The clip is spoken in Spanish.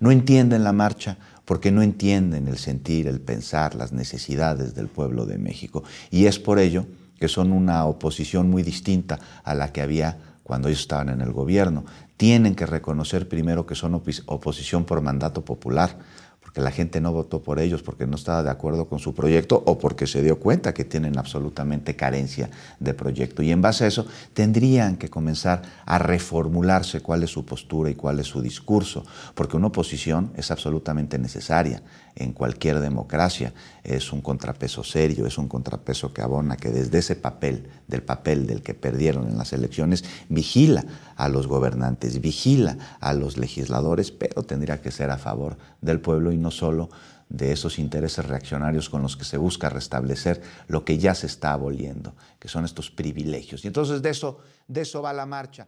No entienden la marcha porque no entienden el sentir, el pensar, las necesidades del pueblo de México. Y es por ello que son una oposición muy distinta a la que había cuando ellos estaban en el gobierno. Tienen que reconocer primero que son oposición por mandato popular que la gente no votó por ellos porque no estaba de acuerdo con su proyecto o porque se dio cuenta que tienen absolutamente carencia de proyecto. Y en base a eso tendrían que comenzar a reformularse cuál es su postura y cuál es su discurso, porque una oposición es absolutamente necesaria en cualquier democracia. Es un contrapeso serio, es un contrapeso que abona, que desde ese papel, del papel del que perdieron en las elecciones, vigila a los gobernantes, vigila a los legisladores, pero tendría que ser a favor del pueblo y no no solo de esos intereses reaccionarios con los que se busca restablecer lo que ya se está aboliendo, que son estos privilegios. Y entonces de eso, de eso va la marcha.